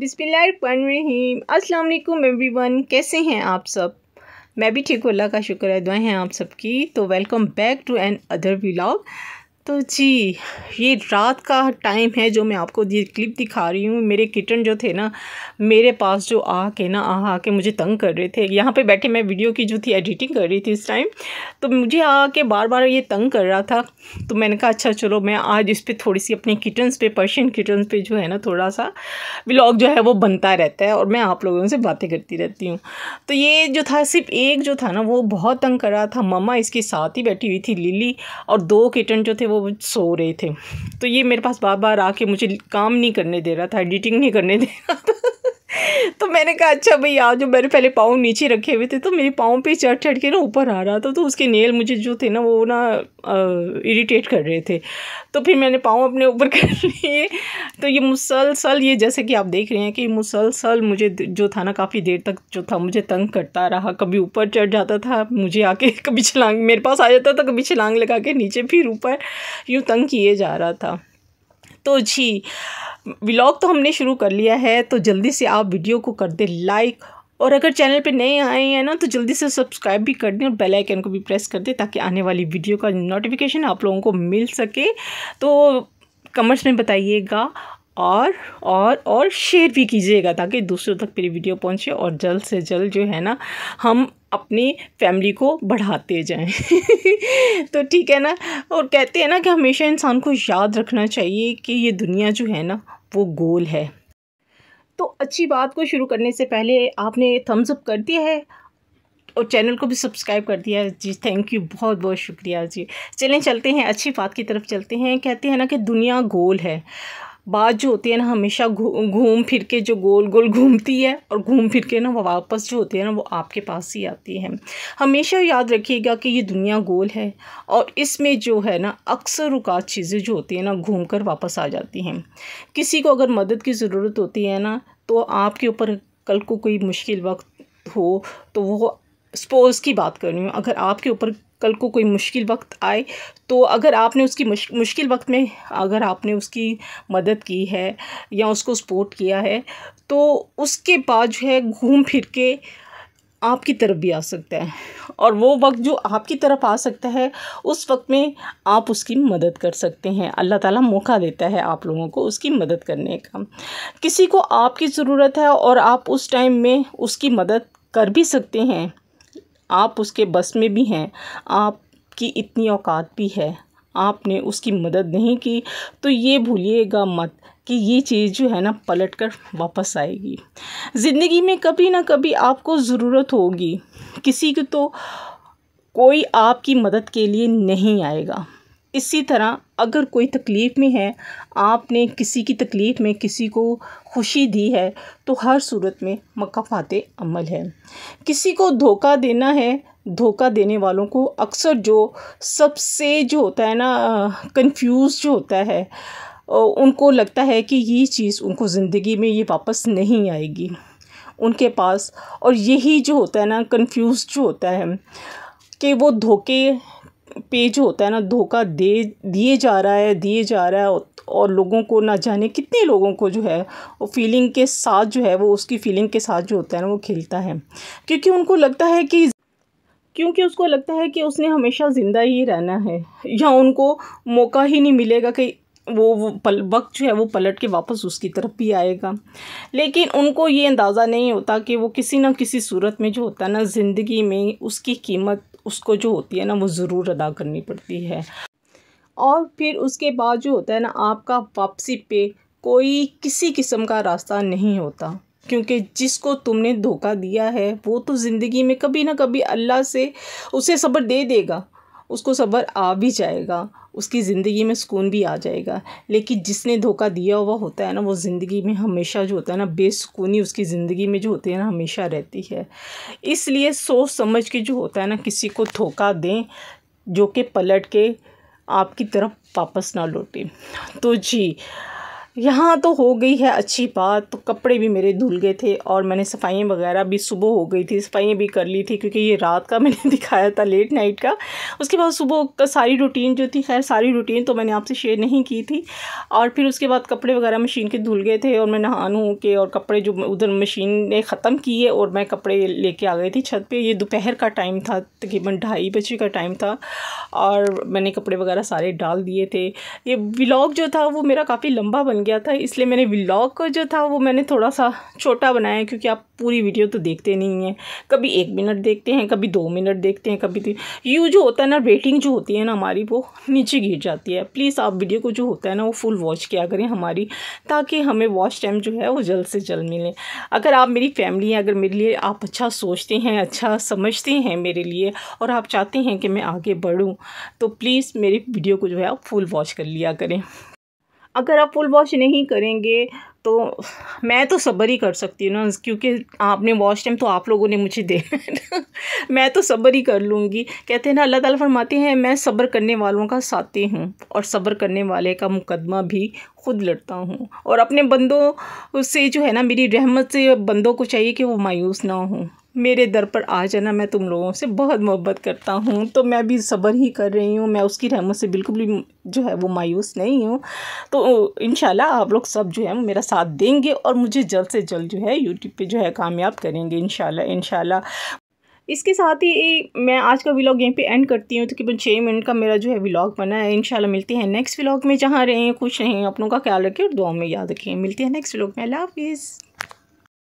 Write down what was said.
बिसमीम अस्सलाम एवरीवन कैसे हैं आप सब मैं भी ठीक हूँ अल्लाह का शुक्र है दुआएं हैं आप सबकी तो welcome back to another vlog तो जी ये रात का टाइम है जो मैं आपको ये क्लिप दिखा रही हूँ मेरे किटन जो थे ना मेरे पास जो आ के ना आ आके मुझे तंग कर रहे थे यहाँ पे बैठे मैं वीडियो की जो थी एडिटिंग कर रही थी इस टाइम तो मुझे आ के बार बार ये तंग कर रहा था तो मैंने कहा अच्छा चलो मैं आज इस पर थोड़ी सी अपने किटन्स पे पर्शियन किटन्स पे जो है ना थोड़ा सा ब्लॉग जो है वो बनता रहता है और मैं आप लोगों से बातें करती रहती हूँ तो ये जो था सिर्फ एक जो था ना वो बहुत तंग कर रहा था ममा इसके साथ ही बैठी हुई थी लिली और दो किटन जो थे वो सो रहे थे तो ये मेरे पास बार बार आके मुझे काम नहीं करने दे रहा था एडिटिंग नहीं करने दे रहा था तो मैंने कहा अच्छा भैया जो मेरे पहले पाँव नीचे रखे हुए थे तो मेरे पाँव पे चढ़ चढ़ के ना ऊपर आ रहा था तो उसके नेल मुझे जो थे ना वो ना इरिटेट कर रहे थे तो फिर मैंने पाँव अपने ऊपर कर लिए तो ये मुसलसल ये जैसे कि आप देख रहे हैं कि मुसलसल मुझे जो था ना काफ़ी देर तक जो था मुझे तंग करता रहा कभी ऊपर चढ़ जाता था मुझे आके कभी छलांग मेरे पास आ जाता था कभी छलांग लगा के नीचे फिर ऊपर यूँ तंग किए जा रहा था तो जी व्लॉग तो हमने शुरू कर लिया है तो जल्दी से आप वीडियो को कर दें लाइक और अगर चैनल पे नए आए हैं ना तो जल्दी से सब्सक्राइब भी कर दें और बेल आइकन को भी प्रेस कर दें ताकि आने वाली वीडियो का नोटिफिकेशन आप लोगों को मिल सके तो कमेंट्स में बताइएगा और और और शेयर भी कीजिएगा ताकि दूसरों तक मेरी वीडियो पहुंचे और जल्द से जल्द जो है ना हम अपनी फैमिली को बढ़ाते जाएं तो ठीक है ना और कहते हैं ना कि हमेशा इंसान को याद रखना चाहिए कि ये दुनिया जो है ना वो गोल है तो अच्छी बात को शुरू करने से पहले आपने थम्स अप कर दिया है और चैनल को भी सब्सक्राइब कर दिया जी थैंक यू बहुत बहुत शुक्रिया जी चलें चलते हैं अच्छी बात की तरफ चलते हैं कहते हैं ना कि दुनिया गोल है बाज जो होती है ना हमेशा घूम फिर के जो गोल गोल घूमती है और घूम फिर के ना वो वापस जो होती है ना वो आपके पास ही आती है हमेशा याद रखिएगा कि ये दुनिया गोल है और इसमें जो है ना अक्सर रुकात चीज़ें जो होती है ना घूम कर वापस आ जाती हैं किसी को अगर मदद की ज़रूरत होती है ना तो आपके ऊपर कल को कोई मुश्किल वक्त हो तो वो स्पोर्स की बात कर रही हूँ अगर आपके ऊपर कल को कोई मुश्किल वक्त आए तो अगर आपने उसकी मुश्क, मुश्किल वक्त में अगर आपने उसकी मदद की है या उसको सपोर्ट किया है तो उसके बाद जो है घूम फिर के आपकी तरफ भी आ सकता है और वो वक्त जो आपकी तरफ आ सकता है उस वक्त में आप उसकी मदद कर सकते हैं अल्लाह ताला मौका देता है आप लोगों को उसकी मदद करने का किसी को आपकी ज़रूरत है और आप उस टाइम में उसकी मदद कर भी सकते हैं आप उसके बस में भी हैं आपकी इतनी औकात भी है आपने उसकी मदद नहीं की तो ये भूलिएगा मत कि ये चीज़ जो है ना पलट कर वापस आएगी ज़िंदगी में कभी ना कभी आपको ज़रूरत होगी किसी को तो कोई आपकी मदद के लिए नहीं आएगा इसी तरह अगर कोई तकलीफ़ में है आपने किसी की तकलीफ़ में किसी को खुशी दी है तो हर सूरत में मकाफ़ात अमल है किसी को धोखा देना है धोखा देने वालों को अक्सर जो सबसे जो होता है ना कंफ्यूज जो होता है उनको लगता है कि ये चीज़ उनको ज़िंदगी में ये वापस नहीं आएगी उनके पास और यही जो होता है ना कंफ्यूज जो होता है कि वो धोखे पेज होता है ना धोखा दे दिए जा रहा है दिए जा रहा है और लोगों को ना जाने कितने लोगों को जो है वो फीलिंग के साथ जो है वो उसकी फीलिंग के साथ जो होता है ना वो खेलता है क्योंकि उनको लगता है कि क्योंकि उसको लगता है कि उसने हमेशा ज़िंदा ही रहना है या उनको मौका ही नहीं मिलेगा कि वो वो पल वक्त जो है वो पलट के वापस उसकी तरफ भी आएगा लेकिन उनको ये अंदाज़ा नहीं होता कि वो किसी ना किसी सूरत में जो होता है ना ज़िंदगी में उसकी कीमत उसको जो होती है ना वो ज़रूर अदा करनी पड़ती है और फिर उसके बाद जो होता है ना आपका वापसी पे कोई किसी किस्म का रास्ता नहीं होता क्योंकि जिसको तुमने धोखा दिया है वो तो ज़िंदगी में कभी ना कभी अल्लाह से उसे सब्र दे देगा उसको सब्र आ भी जाएगा उसकी ज़िंदगी में सुकून भी आ जाएगा लेकिन जिसने धोखा दिया हुआ होता है ना वो ज़िंदगी में हमेशा जो होता है ना बेसकूनी उसकी ज़िंदगी में जो होती है ना हमेशा रहती है इसलिए सोच समझ के जो होता है ना किसी को धोखा दें जो कि पलट के आपकी तरफ वापस ना लौटे तो जी यहाँ तो हो गई है अच्छी बात तो कपड़े भी मेरे धुल गए थे और मैंने सफाइयाँ वगैरह भी सुबह हो गई थी सफाइयाँ भी कर ली थी क्योंकि ये रात का मैंने दिखाया था लेट नाइट का उसके बाद सुबह का सारी रूटीन जो थी खैर सारी रूटीन तो मैंने आपसे शेयर नहीं की थी और फिर उसके बाद कपड़े वगैरह मशीन के धुल गए थे और मैं नहा नहू के और कपड़े जो उधर मशीन ने ख़त्म किए और मैं कपड़े लेके आ गई थी छत पर ये दोपहर का टाइम था तकरीबन ढाई बजे का टाइम था और मैंने कपड़े वगैरह सारे डाल दिए थे ये ब्लॉग जो था वो मेरा काफ़ी लंबा बन गया गया था इसलिए मैंने व्लॉग को जो था वो मैंने थोड़ा सा छोटा बनाया क्योंकि आप पूरी वीडियो तो देखते नहीं हैं कभी एक मिनट देखते हैं कभी दो मिनट देखते हैं कभी तीन यू जो होता है ना रेटिंग जो होती है ना हमारी वो नीचे गिर जाती है प्लीज़ आप वीडियो को जो होता है ना वो फुल वॉच किया करें हमारी ताकि हमें वॉच टाइम जो है वो जल्द से जल्द मिले अगर आप मेरी फैमिली हैं अगर मेरे लिए आप अच्छा सोचते हैं अच्छा समझते हैं मेरे लिए और आप चाहते हैं कि मैं आगे बढ़ूँ तो प्लीज़ मेरी वीडियो को जो है फुल वॉच कर लिया करें अगर आप फुल वॉश नहीं करेंगे तो मैं तो सब्र ही कर सकती हूँ ना क्योंकि आपने वॉश टाइम तो आप लोगों ने मुझे देना मैं तो सब्र ही कर लूँगी कहते हैं ना अल्लाह ताला फरमाते हैं मैं सब्र करने वालों का साथी हूँ और सब्र करने वाले का मुकदमा भी खुद लड़ता हूँ और अपने बंदों से जो है ना मेरी रहमत से बंदों को चाहिए कि वो मायूस ना हों मेरे दर पर आ जाना मैं तुम लोगों से बहुत मोहब्बत करता हूँ तो मैं भी सब्र ही कर रही हूँ मैं उसकी रहमत से बिल्कुल भी जो है वो मायूस नहीं हूँ तो इन आप लोग सब जो है मेरा साथ देंगे और मुझे जल्द से जल्द जो है यूट्यूब पे जो है कामयाब करेंगे इन शाला इसके साथ ही मैं आज का व्लॉग यहीं पे एंड करती हूँ तकरीबन छः मिनट का मेरा जो है व्लॉग बना है इंशाल्लाह मिलते हैं नेक्स्ट व्लॉग में जहाँ रहें खुश रहें अपनों का ख्याल रखें और दुआ में याद रखें मिलते हैं नेक्स्ट व्लॉग में अल्लाह हाफिज़